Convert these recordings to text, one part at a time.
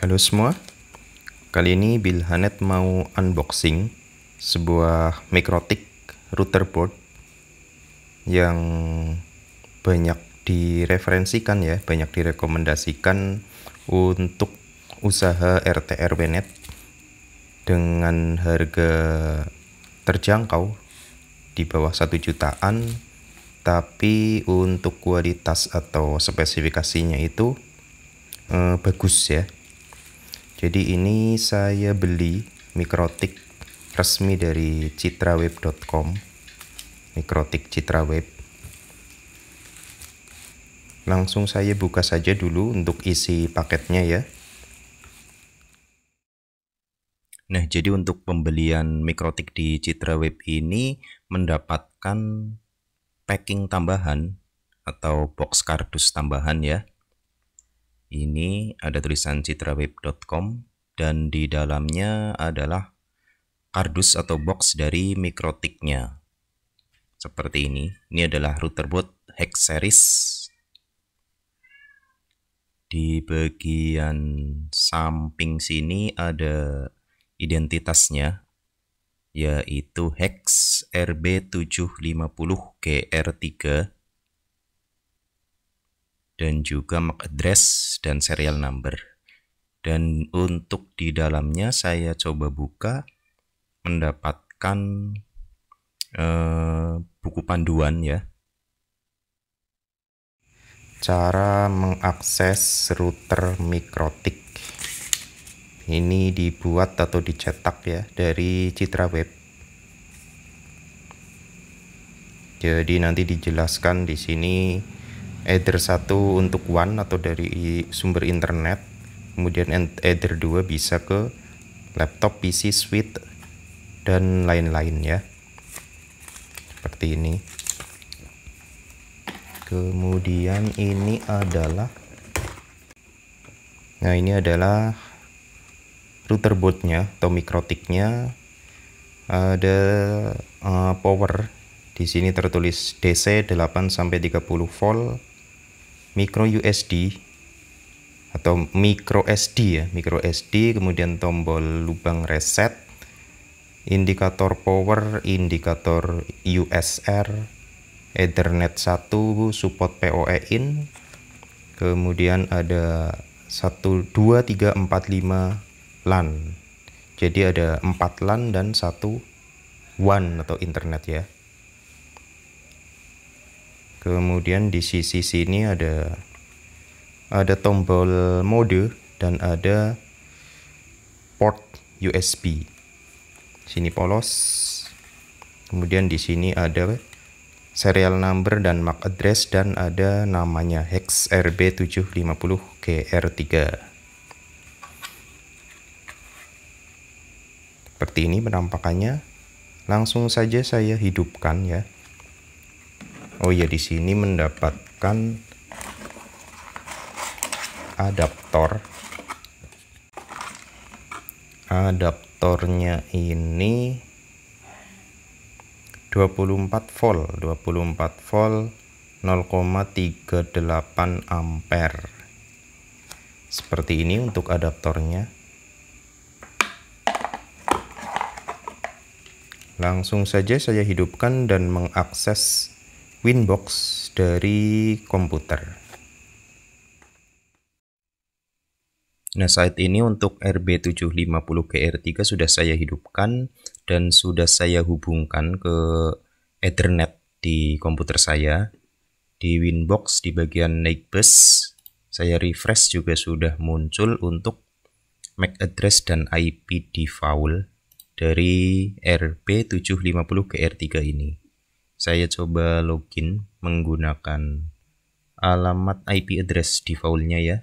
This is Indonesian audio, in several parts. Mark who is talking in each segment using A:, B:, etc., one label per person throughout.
A: Halo semua, kali ini Bilhanet mau unboxing sebuah Mikrotik router board yang banyak direferensikan ya, banyak direkomendasikan untuk usaha RT RWNet dengan harga terjangkau di bawah satu jutaan tapi untuk kualitas atau spesifikasinya itu eh, bagus ya jadi ini saya beli mikrotik resmi dari citraweb.com. Mikrotik citraweb. Langsung saya buka saja dulu untuk isi paketnya ya. Nah, jadi untuk pembelian mikrotik di Citraweb ini mendapatkan packing tambahan atau box kardus tambahan ya ini ada tulisan citraweb.com dan di dalamnya adalah kardus atau box dari mikrotiknya seperti ini ini adalah router boot hex series di bagian samping sini ada identitasnya yaitu hex RB750 GR3 dan juga MAC address dan serial number. Dan untuk di dalamnya saya coba buka mendapatkan eh, buku panduan ya. Cara mengakses router Mikrotik. Ini dibuat atau dicetak ya dari Citra Web. Jadi nanti dijelaskan di sini Ether satu untuk one atau dari sumber internet kemudian Ether 2 bisa ke laptop, PC, switch dan lain-lain ya seperti ini kemudian ini adalah nah ini adalah router bootnya atau mikrotiknya ada uh, power di sini tertulis DC 8 sampai 30 volt micro USD atau micro SD ya, micro SD kemudian tombol lubang reset, indikator power, indikator USR, Ethernet 1, support PoE in, kemudian ada 1 2 3 4 5 LAN. Jadi ada 4 LAN dan 1 WAN atau internet ya kemudian di sisi sini ada ada tombol mode dan ada port USB sini polos kemudian di sini ada serial number dan MAC address dan ada namanya hex RB750GR3 seperti ini penampakannya langsung saja saya hidupkan ya Oh iya di sini mendapatkan adaptor. Adaptornya ini 24 volt, 24 volt 0,38 ampere. Seperti ini untuk adaptornya. Langsung saja saya hidupkan dan mengakses Winbox dari komputer. Nah, saat ini untuk RB750GR3 sudah saya hidupkan dan sudah saya hubungkan ke Ethernet di komputer saya. Di Winbox di bagian Nightbus, saya refresh juga sudah muncul untuk MAC address dan IP default dari RB750GR3 ini saya coba login menggunakan alamat IP address defaultnya ya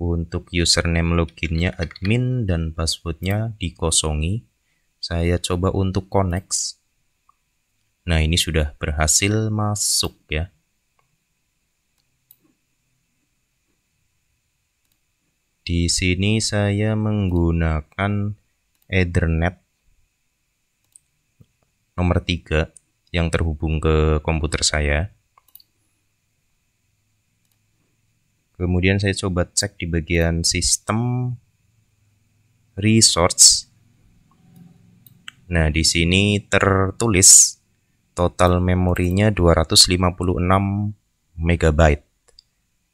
A: untuk username loginnya admin dan passwordnya dikosongi saya coba untuk connect nah ini sudah berhasil masuk ya di sini saya menggunakan Ethernet nomor 3 yang terhubung ke komputer saya. Kemudian saya coba cek di bagian sistem resource. Nah, di sini tertulis total memorinya 256 MB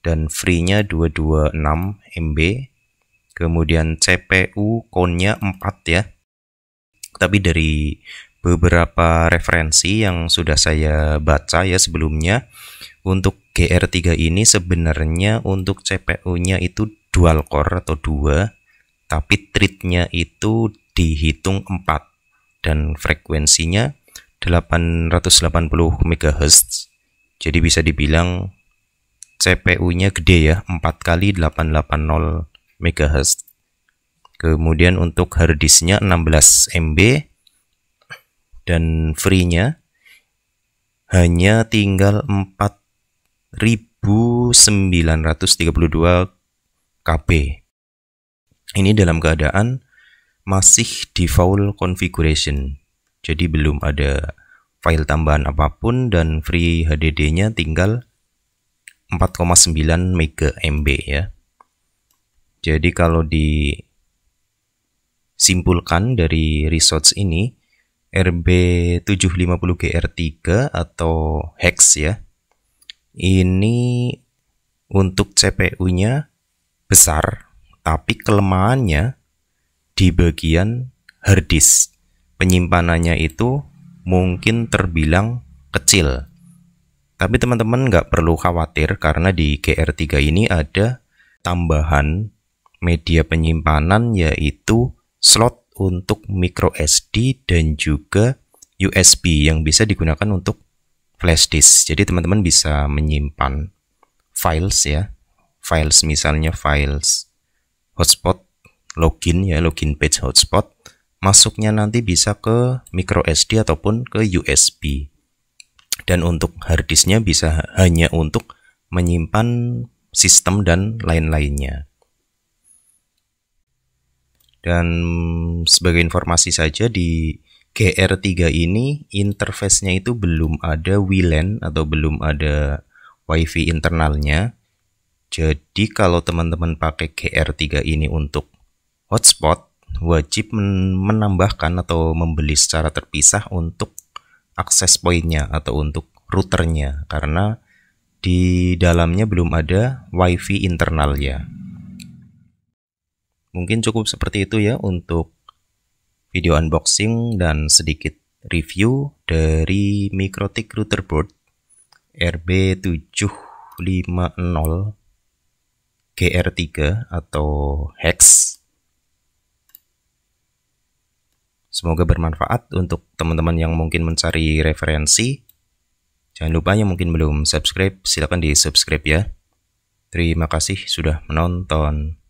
A: dan free-nya 226 MB. Kemudian CPU count-nya 4 ya. Tapi dari beberapa referensi yang sudah saya baca ya sebelumnya untuk GR3 ini sebenarnya untuk CPU-nya itu dual core atau dua tapi thread-nya itu dihitung 4 dan frekuensinya 880 MHz jadi bisa dibilang CPU-nya gede ya 4 kali 880 MHz kemudian untuk harddisknya 16 MB dan free-nya hanya tinggal 4932 KB. Ini dalam keadaan masih default configuration. Jadi belum ada file tambahan apapun dan free HDD-nya tinggal 4,9 mega MB ya. Jadi kalau disimpulkan dari resource ini, RB750GR3 atau hex ya. Ini untuk CPU-nya besar, tapi kelemahannya di bagian hard disk. Penyimpanannya itu mungkin terbilang kecil. Tapi teman-teman nggak perlu khawatir karena di GR3 ini ada tambahan media penyimpanan yaitu slot untuk micro SD dan juga USB yang bisa digunakan untuk flash disk. Jadi teman-teman bisa menyimpan files ya. Files misalnya files hotspot login ya, login page hotspot. Masuknya nanti bisa ke micro SD ataupun ke USB. Dan untuk hard disknya bisa hanya untuk menyimpan sistem dan lain-lainnya. Dan sebagai informasi saja di GR3 ini interface-nya itu belum ada WLAN atau belum ada WiFi internalnya. Jadi kalau teman-teman pakai GR3 ini untuk hotspot, wajib menambahkan atau membeli secara terpisah untuk akses pointnya atau untuk routernya karena di dalamnya belum ada WiFi internal internalnya. Mungkin cukup seperti itu ya untuk video unboxing dan sedikit review dari Mikrotik Router Board RB750 GR3 atau Hex. Semoga bermanfaat untuk teman-teman yang mungkin mencari referensi. Jangan lupa yang mungkin belum subscribe, silakan di subscribe ya. Terima kasih sudah menonton.